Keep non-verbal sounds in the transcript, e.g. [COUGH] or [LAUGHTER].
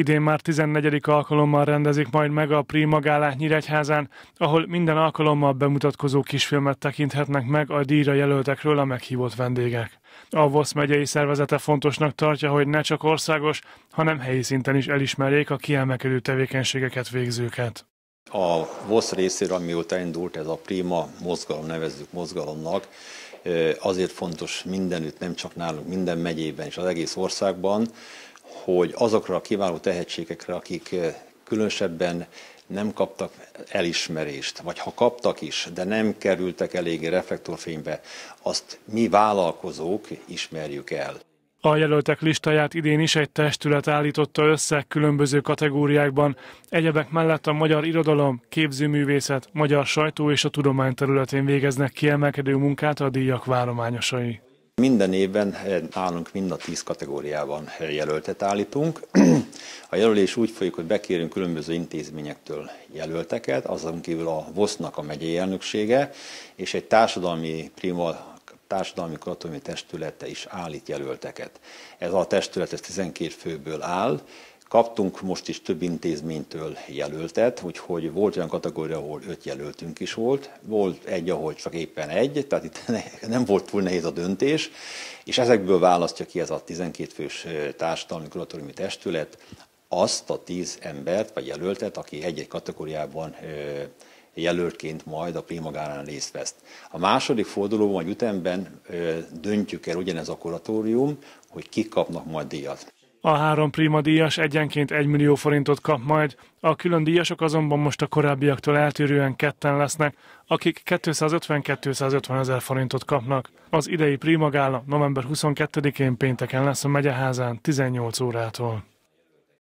Idén már 14. alkalommal rendezik majd meg a Prima Gálát Nyíregyházán, ahol minden alkalommal bemutatkozó kisfilmet tekinthetnek meg a díjra jelöltekről a meghívott vendégek. A VOSZ megyei szervezete fontosnak tartja, hogy ne csak országos, hanem helyi szinten is elismerjék a kiemelkedő tevékenységeket végzőket. A VOSZ részéről, amióta indult ez a Prima mozgalom, nevezzük mozgalomnak, azért fontos mindenütt, nem csak nálunk, minden megyében és az egész országban, hogy azokra a kiváló tehetségekre, akik különösebben nem kaptak elismerést, vagy ha kaptak is, de nem kerültek eléggé reflektorfénybe, azt mi vállalkozók ismerjük el. A jelöltek listáját idén is egy testület állította össze különböző kategóriákban, egyebek mellett a magyar irodalom, képzőművészet, magyar sajtó és a tudomány területén végeznek kiemelkedő munkát a díjak várományosai. Minden évben eh, nálunk mind a tíz kategóriában eh, jelöltet állítunk. [CLEARS THROAT] A jelölés úgy folyik, hogy bekérünk különböző intézményektől jelölteket, azon kívül a VOSZ-nak a megyei elnöksége, és egy társadalmi prima társadalmi kuratóriumi testülete is állít jelölteket. Ez a testület ez 12 főből áll, Kaptunk most is több intézménytől jelöltet, úgyhogy volt olyan kategória, ahol öt jelöltünk is volt, volt egy, ahol csak éppen egy, tehát itt nem volt túl nehéz a döntés, és ezekből választja ki ez a 12 fős társadalmi kuratóriumi testület azt a 10 embert vagy jelöltet, aki egy-egy kategóriában jelöltként majd a Prémagárán részt vesz. A második fordulóban, vagy ütemben döntjük el ugyanez a kuratórium, hogy kik kapnak majd díjat. A három prima díjas egyenként 1 millió forintot kap majd, a külön díjasok azonban most a korábbiaktól eltérően ketten lesznek, akik 250-250 ezer forintot kapnak. Az idei prima gála november 22-én pénteken lesz a megyeházán 18 órától.